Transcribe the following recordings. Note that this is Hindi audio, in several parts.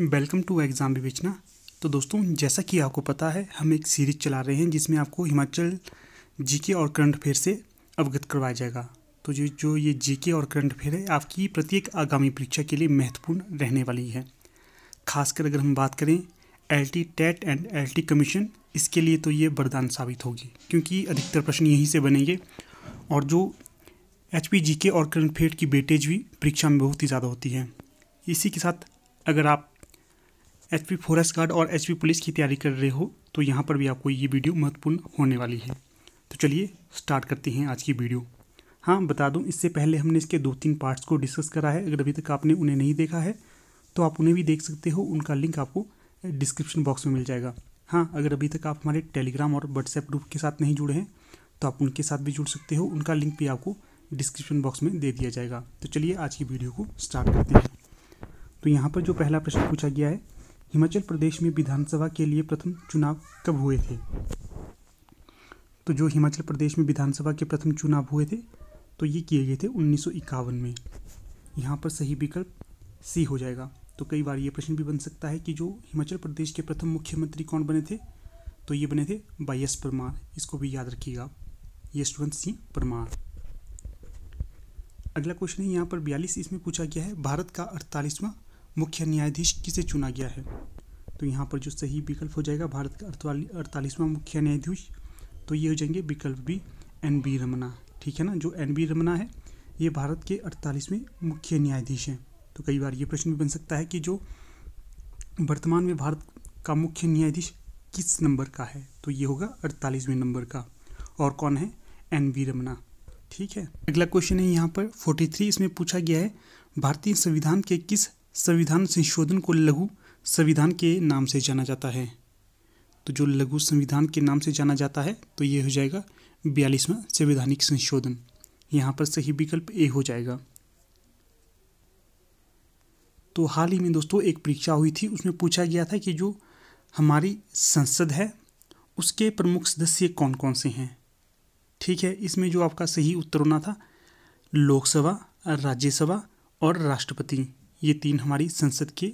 वेलकम टू एग्ज़ाम विवेचना तो दोस्तों जैसा कि आपको पता है हम एक सीरीज चला रहे हैं जिसमें आपको हिमाचल जीके और करंट अफेयर से अवगत करवाया जाएगा तो जो जो ये जीके और करंट अफेयर है आपकी प्रत्येक आगामी परीक्षा के लिए महत्वपूर्ण रहने वाली है खासकर अगर हम बात करें L T TET and L T commission इसके लिए तो ये वरदान साबित होगी क्योंकि अधिकतर प्रश्न यहीं से बनेंगे और जो एच पी जी के और करंट अफेयर की बेटेज भी परीक्षा में बहुत ही ज़्यादा होती है इसी के साथ अगर आप एच पी फॉरेस्ट गार्ड और एच पी पुलिस की तैयारी कर रहे हो तो यहाँ पर भी आपको ये वीडियो महत्वपूर्ण होने वाली है तो चलिए स्टार्ट करते हैं आज की वीडियो हाँ बता दूँ इससे पहले हमने इसके दो तीन पार्ट्स को डिस्कस करा है अगर अभी तक आपने उन्हें नहीं देखा है तो आप उन्हें भी देख सकते हो उनका लिंक आपको डिस्क्रिप्शन बॉक्स में मिल जाएगा हाँ अगर अभी तक आप हमारे टेलीग्राम और व्हाट्सएप ग्रुप के साथ नहीं जुड़े हैं तो आप उनके साथ भी जुड़ सकते हो उनका लिंक भी आपको डिस्क्रिप्शन बॉक्स में दे दिया जाएगा तो चलिए आज की वीडियो को स्टार्ट करते हैं तो यहाँ पर जो पहला प्रश्न पूछा गया है हिमाचल प्रदेश में विधानसभा के लिए प्रथम चुनाव कब हुए थे तो जो हिमाचल प्रदेश में विधानसभा के प्रथम चुनाव हुए थे तो ये किए गए थे उन्नीस में यहाँ पर सही विकल्प सी हो जाएगा तो कई बार ये प्रश्न भी बन सकता है कि जो हिमाचल प्रदेश के प्रथम मुख्यमंत्री कौन बने थे तो ये बने थे वाई एस परमार इसको भी याद रखिएगा यशवंत सिंह परमार अगला क्वेश्चन है यहाँ पर बयालीस इसमें पूछा गया है भारत का अड़तालीसवां मुख्य न्यायाधीश किसे चुना गया है तो यहाँ पर जो सही विकल्प हो जाएगा भारत का अड़तालीसवां मुख्य न्यायाधीश तो ये हो जाएंगे विकल्प बी एन बी रमना ठीक है ना जो एन बी रमना है ये भारत के अड़तालीसवें मुख्य न्यायाधीश हैं तो कई बार ये प्रश्न भी बन सकता है कि जो वर्तमान में भारत का मुख्य न्यायाधीश किस नंबर का है तो ये होगा अड़तालीसवें नंबर का और कौन है एन वी रमना ठीक है अगला क्वेश्चन है यहाँ पर 43 इसमें पूछा गया है भारतीय संविधान के किस संविधान संशोधन को लघु संविधान के नाम से जाना जाता है तो जो लघु संविधान के नाम से जाना जाता है तो ये हो जाएगा बयालीसवां संवैधानिक संशोधन यहाँ पर सही विकल्प ए हो जाएगा तो हाल ही में दोस्तों एक परीक्षा हुई थी उसमें पूछा गया था कि जो हमारी संसद है उसके प्रमुख सदस्य कौन कौन से हैं ठीक है इसमें जो आपका सही उत्तर होना था लोकसभा राज्यसभा और राष्ट्रपति ये तीन हमारी संसद के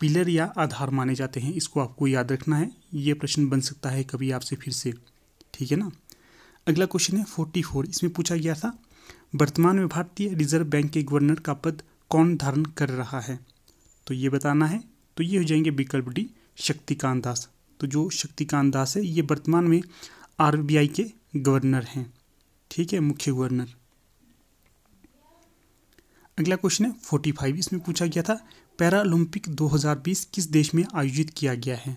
पिलर या आधार माने जाते हैं इसको आपको याद रखना है ये प्रश्न बन सकता है कभी आपसे फिर से ठीक है ना अगला क्वेश्चन है फोर्टी फोर इसमें पूछा गया था वर्तमान में भारतीय रिजर्व बैंक के गवर्नर का पद कौन धारण कर रहा है तो ये बताना है तो ये हो जाएंगे विकल्प डी शक्तिकांत दास तो जो शक्तिकांत दास है ये वर्तमान में आर के गवर्नर हैं ठीक है मुख्य गवर्नर अगला क्वेश्चन है फोर्टी फाइव इसमें पूछा गया था पैरालंपिक 2020 किस देश में आयोजित किया गया है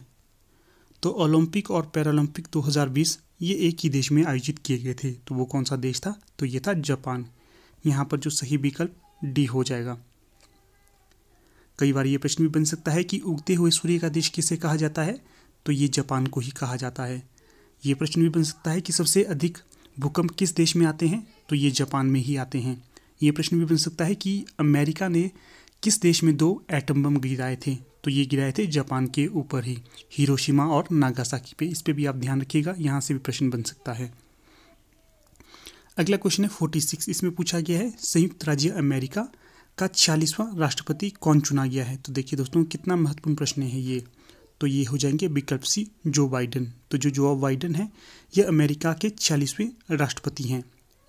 तो ओलंपिक और पैरालंपिक 2020 ये एक ही देश में आयोजित किए गए थे तो वो कौन सा देश था तो ये था जापान यहाँ पर जो सही विकल्प डी हो जाएगा कई बार ये प्रश्न भी बन सकता है कि उगते हुए सूर्य का देश किसे कहा जाता है तो ये जापान को ही कहा जाता है ये प्रश्न भी बन सकता है कि सबसे अधिक भूकंप किस देश में आते हैं तो ये जापान में ही आते हैं ये प्रश्न भी बन सकता है कि अमेरिका ने किस देश में दो एटम बम गिराए थे तो ये गिराए थे जापान के ऊपर ही हिरोशिमा और नागासाकी पे इस पर भी आप ध्यान रखिएगा यहाँ से भी प्रश्न बन सकता है अगला क्वेश्चन है फोर्टी सिक्स इसमें पूछा गया है संयुक्त राज्य अमेरिका का छियालीसवां राष्ट्रपति कौन चुना गया है तो देखिए दोस्तों कितना महत्वपूर्ण प्रश्न है ये तो ये हो जाएंगे विकल्प सी जो बाइडन तो जो जो बाइडन है ये अमेरिका के छियालीसवें राष्ट्रपति हैं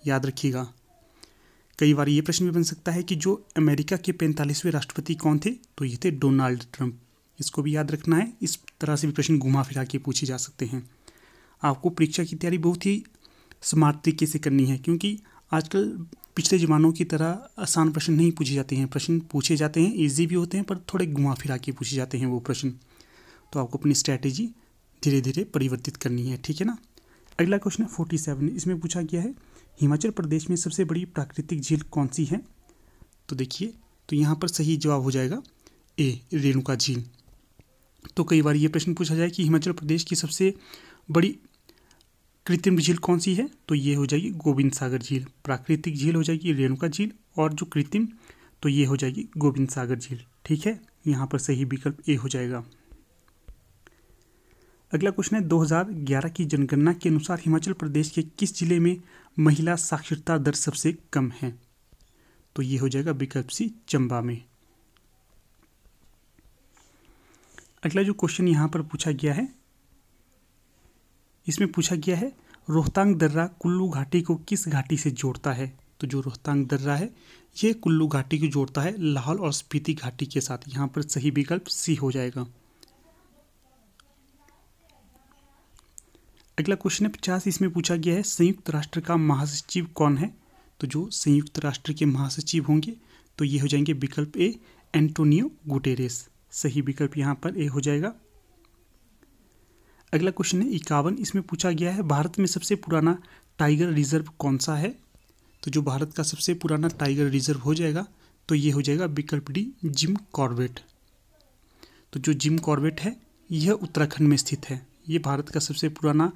याद रखिएगा कई बार ये प्रश्न भी बन सकता है कि जो अमेरिका के पैंतालीसवें राष्ट्रपति कौन थे तो ये थे डोनाल्ड ट्रंप इसको भी याद रखना है इस तरह से भी प्रश्न घुमा फिरा के पूछे जा सकते हैं आपको परीक्षा की तैयारी बहुत ही स्मार्ट तरीके से करनी है क्योंकि आजकल पिछले जमानों की तरह आसान प्रश्न नहीं पूछे जाते हैं प्रश्न पूछे जाते हैं ईजी भी होते हैं पर थोड़े घुमा फिरा के पूछे जाते हैं वो प्रश्न तो आपको अपनी स्ट्रैटेजी धीरे धीरे परिवर्तित करनी है ठीक है ना अगला क्वेश्चन है फोर्टी सेवन इसमें पूछा गया है हिमाचल प्रदेश में सबसे बड़ी प्राकृतिक झील कौन सी है तो देखिए तो यहाँ पर सही जवाब हो जाएगा ए रेणुका झील तो कई बार ये प्रश्न पूछा जाए कि हिमाचल प्रदेश की सबसे बड़ी कृत्रिम झील कौन सी है तो ये हो जाएगी गोविंद सागर झील प्राकृतिक झील हो जाएगी रेणुका झील और जो कृत्रिम तो ये हो जाएगी गोविंद सागर झील ठीक है यहाँ पर सही विकल्प ए हो जाएगा अगला क्वेश्चन है 2011 की जनगणना के अनुसार हिमाचल प्रदेश के किस जिले में महिला साक्षरता दर सबसे कम है तो ये हो जाएगा विकल्प सी चंबा में अगला जो क्वेश्चन यहाँ पर पूछा गया है इसमें पूछा गया है रोहतांग दर्रा कुल्लू घाटी को किस घाटी से जोड़ता है तो जो रोहतांग दर्रा है यह कुल्लू घाटी को जोड़ता है लाहौल और स्पीति घाटी के साथ यहां पर सही विकल्प सी हो जाएगा अगला क्वेश्चन है पचास इसमें पूछा गया है संयुक्त राष्ट्र का महासचिव कौन है तो जो संयुक्त राष्ट्र के महासचिव होंगे तो ये हो जाएंगे विकल्प ए एंटोनियो गुटेरेस सही विकल्प यहाँ पर ए हो जाएगा अगला क्वेश्चन है इक्यावन इसमें पूछा गया है भारत में सबसे पुराना टाइगर रिजर्व कौन सा है तो जो भारत का सबसे पुराना टाइगर रिजर्व हो जाएगा तो ये हो जाएगा विकल्प डी जिम कॉर्बेट तो जो जिम कॉर्बेट है यह उत्तराखंड में स्थित है ये भारत का सबसे पुराना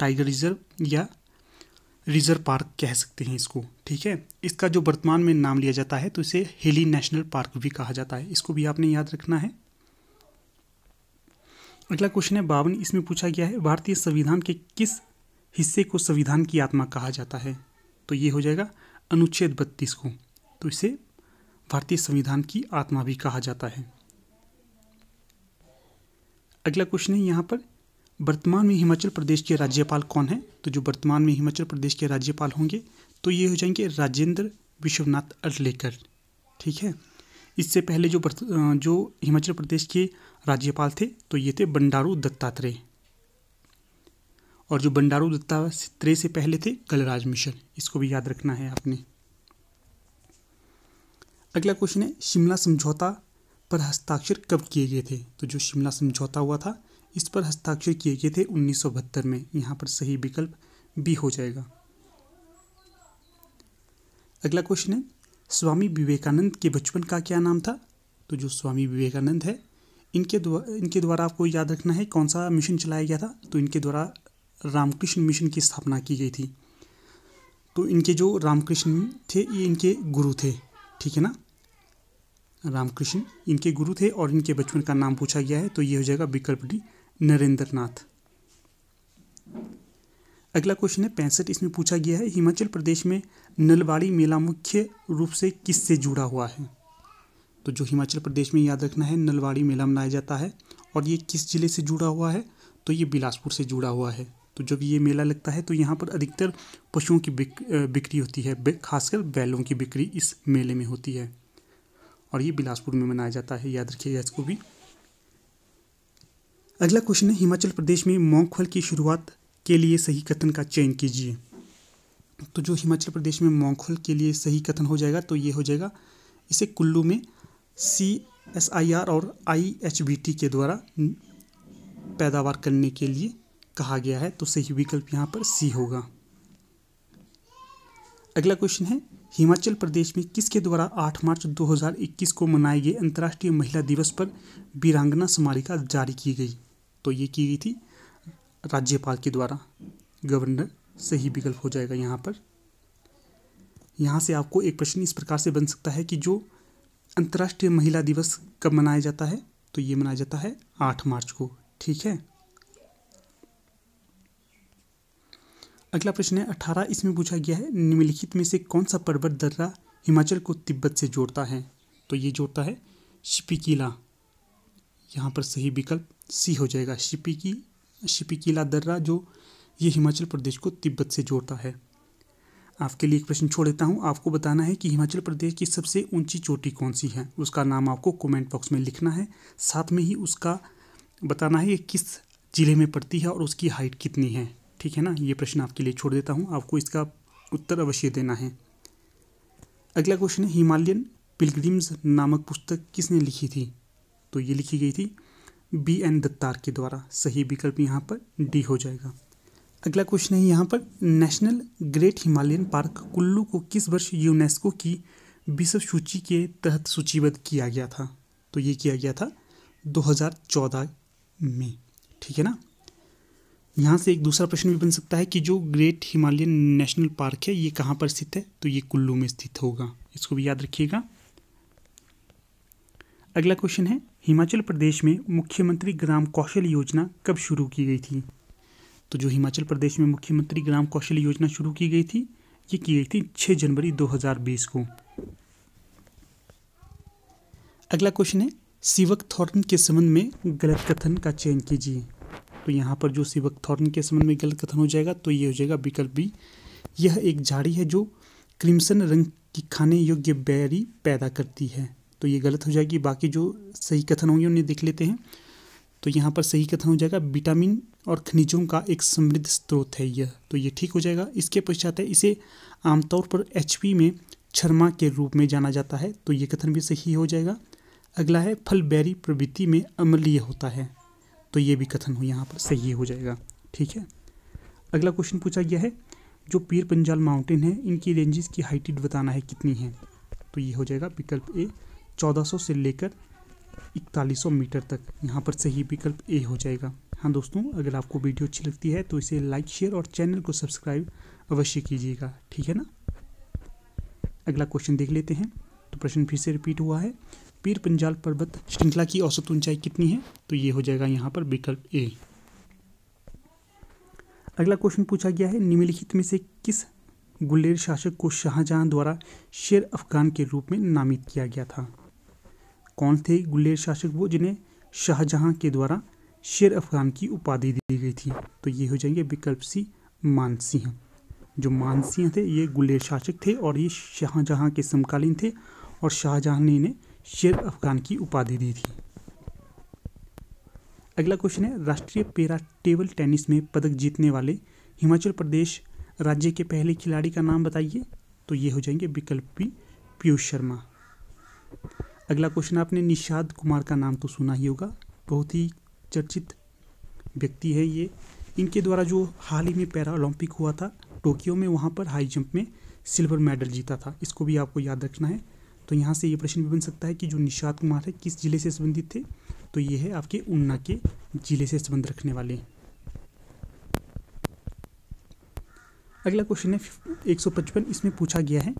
टाइगर रिजर्व या रिजर्व पार्क कह सकते हैं इसको ठीक है इसका जो वर्तमान में नाम लिया जाता है तो इसे हेली नेशनल पार्क भी कहा जाता है इसको भी आपने याद रखना है अगला क्वेश्चन है बावन इसमें पूछा गया है भारतीय संविधान के किस हिस्से को संविधान की आत्मा कहा जाता है तो ये हो जाएगा अनुच्छेद बत्तीस को तो इसे भारतीय संविधान की आत्मा भी कहा जाता है अगला क्वेश्चन है यहाँ पर वर्तमान में हिमाचल प्रदेश के राज्यपाल कौन है तो जो वर्तमान में हिमाचल प्रदेश के राज्यपाल होंगे तो ये हो जाएंगे राजेंद्र विश्वनाथ अटलेकर ठीक है इससे पहले जो जो हिमाचल प्रदेश के राज्यपाल थे तो ये थे बंडारू दत्तात्रेय और जो बंडारू दत्तात्रेय से पहले थे कलराज मिश्र इसको भी याद रखना है आपने अगला क्वेश्चन है शिमला समझौता पर हस्ताक्षर कब किए गए थे तो जो शिमला समझौता हुआ था इस पर हस्ताक्षर किए गए थे उन्नीस में यहाँ पर सही विकल्प बी हो जाएगा अगला क्वेश्चन है स्वामी विवेकानंद के बचपन का क्या नाम था तो जो स्वामी विवेकानंद है इनके द्वारा इनके द्वारा आपको याद रखना है कौन सा मिशन चलाया गया था तो इनके द्वारा रामकृष्ण मिशन की स्थापना की गई थी तो इनके जो रामकृष्ण थे ये इनके गुरु थे ठीक है ना रामकृष्ण इनके गुरु थे और इनके बचपन का नाम पूछा गया है तो ये हो जाएगा विकल्प डी नरेंद्र नाथ अगला क्वेश्चन है पैंसठ इसमें पूछा गया है हिमाचल प्रदेश में नलवाड़ी मेला मुख्य रूप से किससे जुड़ा हुआ है तो जो हिमाचल प्रदेश में याद रखना है नलवाड़ी मेला मनाया जाता है और ये किस ज़िले से जुड़ा हुआ है तो ये बिलासपुर से जुड़ा हुआ है तो जब ये मेला लगता है तो यहाँ पर अधिकतर पशुओं की बिक, बिक्री होती है खासकर बैलों की बिक्री इस मेले में होती है और ये बिलासपुर में मनाया जाता है याद रखिएगा इसको भी अगला क्वेश्चन है हिमाचल प्रदेश में मोंगफल की शुरुआत के लिए सही कथन का चयन कीजिए तो जो हिमाचल प्रदेश में मोंगफल के लिए सही कथन हो जाएगा तो ये हो जाएगा इसे कुल्लू में सी एस आई आर और आई एच बी टी के द्वारा पैदावार करने के लिए कहा गया है तो सही विकल्प यहाँ पर सी होगा अगला क्वेश्चन है हिमाचल प्रदेश में किसके द्वारा 8 मार्च 2021 को मनाए गए अंतर्राष्ट्रीय महिला दिवस पर वीरांगना स्मारिका जारी की गई तो ये की गई थी राज्यपाल के द्वारा गवर्नर सही विकल्प हो जाएगा यहाँ पर यहाँ से आपको एक प्रश्न इस प्रकार से बन सकता है कि जो अंतर्राष्ट्रीय महिला दिवस कब मनाया जाता है तो ये मनाया जाता है आठ मार्च को ठीक है अगला प्रश्न है अठारह इसमें पूछा गया है निम्नलिखित में से कौन सा पर्वत दर्रा हिमाचल को तिब्बत से जोड़ता है तो ये जोड़ता है शिपिकीला यहाँ पर सही विकल्प सी हो जाएगा शिपिकी शिपिकीला दर्रा जो ये हिमाचल प्रदेश को तिब्बत से जोड़ता है आपके लिए एक प्रश्न छोड़ देता हूँ आपको बताना है कि हिमाचल प्रदेश की सबसे ऊंची चोटी कौन सी है उसका नाम आपको कमेंट बॉक्स में लिखना है साथ में ही उसका बताना है ये किस ज़िले में पड़ती है और उसकी हाइट कितनी है ठीक है ना ये प्रश्न आपके लिए छोड़ देता हूँ आपको इसका उत्तर अवश्य देना है अगला क्वेश्चन है हिमालयन पिलग्रिम्स नामक पुस्तक किसने लिखी थी तो ये लिखी गई थी बी एन दत्तार के द्वारा सही विकल्प यहाँ पर डी हो जाएगा अगला क्वेश्चन है यहाँ पर national great Himalayan park Kullu को किस वर्ष यूनेस्को की विश्व सूची के तहत सूचीबद्ध किया गया था तो ये किया गया था 2014 में ठीक है ना यहाँ से एक दूसरा प्रश्न भी बन सकता है कि जो ग्रेट हिमालयन नेशनल पार्क है ये कहाँ पर स्थित है तो ये कुल्लू में स्थित होगा इसको भी याद रखिएगा अगला क्वेश्चन है हिमाचल प्रदेश में मुख्यमंत्री ग्राम कौशल योजना कब शुरू की गई थी तो जो हिमाचल प्रदेश में मुख्यमंत्री ग्राम कौशल योजना शुरू की गई थी ये की गई थी 6 जनवरी 2020 को अगला क्वेश्चन है सिवक थॉर्न के संबंध में गलत कथन का चयन कीजिए तो यहाँ पर जो सिवक थॉर्न के संबंध में गलत कथन हो जाएगा तो ये हो जाएगा विकल्प बी यह एक झाड़ी है जो क्रिमसन रंग की खाने योग्य बैरी पैदा करती है तो ये गलत हो जाएगी बाकी जो सही कथन होंगे उन्हें देख लेते हैं तो यहाँ पर सही कथन हो जाएगा विटामिन और खनिजों का एक समृद्ध स्रोत है यह तो ये ठीक हो जाएगा इसके पश्चात है इसे आमतौर पर एच में छर्मा के रूप में जाना जाता है तो ये कथन भी सही हो जाएगा अगला है फल बैरी प्रवृत्ति में अमलीय होता है तो ये भी कथन हो यहाँ पर सही हो जाएगा ठीक है अगला क्वेश्चन पूछा गया है जो पीर पंजाल माउंटेन है इनकी रेंजेस की हाइटिड बताना है कितनी है तो ये हो जाएगा विकल्प ए 1400 से लेकर 4100 मीटर तक यहाँ पर सही विकल्प ए हो जाएगा हाँ दोस्तों अगर आपको वीडियो अच्छी लगती है तो इसे लाइक शेयर और चैनल को सब्सक्राइब अवश्य कीजिएगा ठीक है ना अगला क्वेश्चन देख लेते हैं तो प्रश्न फिर से रिपीट हुआ है पीर पंजाल पर्वत श्रृंखला की औसत ऊंचाई कितनी है तो ये हो जाएगा यहाँ पर विकल्प ए अगला क्वेश्चन पूछा गया है निम्नलिखित में से किस गुलेर शासक को शाहजहां द्वारा शेर अफगान के रूप में नामित किया गया था कौन थे गुलेर शासक वो जिन्हें शाहजहाँ के द्वारा शेर अफगान की उपाधि दी गई थी तो ये हो जाएंगे विकल्प सी मानसिंह जो मानसिंह थे ये गुलेर शासक थे और ये शाहजहाँ के समकालीन थे और शाहजहां ने इन्हें शेर अफगान की उपाधि दी थी अगला क्वेश्चन है राष्ट्रीय पेरा टेबल टेनिस में पदक जीतने वाले हिमाचल प्रदेश राज्य के पहले खिलाड़ी का नाम बताइए तो ये हो जाएंगे विकल्प बी पीयूष शर्मा अगला क्वेश्चन आपने निषाद कुमार का नाम तो सुना ही होगा बहुत ही चर्चित व्यक्ति है ये इनके द्वारा जो हाल ही में पैरा ओलंपिक हुआ था टोक्यो में वहाँ पर हाई जंप में सिल्वर मेडल जीता था इसको भी आपको याद रखना है तो यहाँ से ये प्रश्न भी बन सकता है कि जो निषाद कुमार है किस जिले से संबंधित थे तो ये है आपके ऊना के जिले से संबंध रखने वाले अगला क्वेश्चन है 155 इसमें पूछा गया है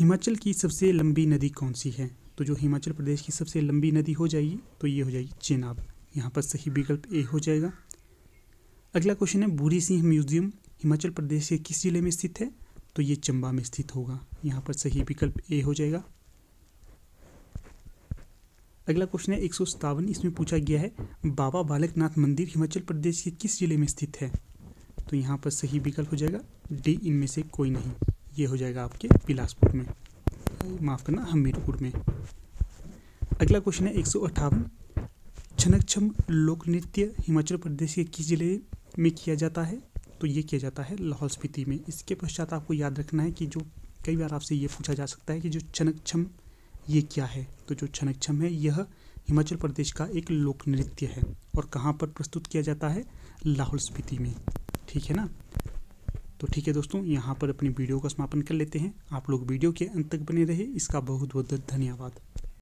हिमाचल की सबसे लंबी नदी कौन सी है तो जो हिमाचल प्रदेश की सबसे लंबी नदी हो जाएगी तो ये हो जाएगी चेनाब यहाँ पर सही विकल्प ए हो जाएगा अगला क्वेश्चन है बूढ़ी सिंह म्यूजियम हिमाचल प्रदेश के किस ज़िले में स्थित है तो ये चंबा में स्थित होगा यहाँ पर सही विकल्प ए हो जाएगा अगला क्वेश्चन है एक सौ सतावन इसमें पूछा गया है बाबा बालकनाथ मंदिर हिमाचल प्रदेश के किस ज़िले में स्थित है तो यहाँ पर सही विकल्प हो जाएगा डी इनमें से कोई नहीं ये हो जाएगा आपके बिलासपुर में माफ़ करना हमीरपुर में अगला क्वेश्चन है एक सौ अट्ठावन छनकछम लोक नृत्य हिमाचल प्रदेश के किस जिले में किया जाता है तो ये किया जाता है लाहौल स्पीति में इसके पश्चात आपको याद रखना है कि जो कई बार आपसे ये पूछा जा सकता है कि जो छनक्षम ये क्या है तो जो छनक्षम है यह हिमाचल प्रदेश का एक लोक नृत्य है और कहाँ पर प्रस्तुत किया जाता है लाहौल स्पीति में ठीक है ना तो ठीक है दोस्तों यहाँ पर अपनी वीडियो का समापन कर लेते हैं आप लोग वीडियो के अंत तक बने रहे इसका बहुत बहुत धन्यवाद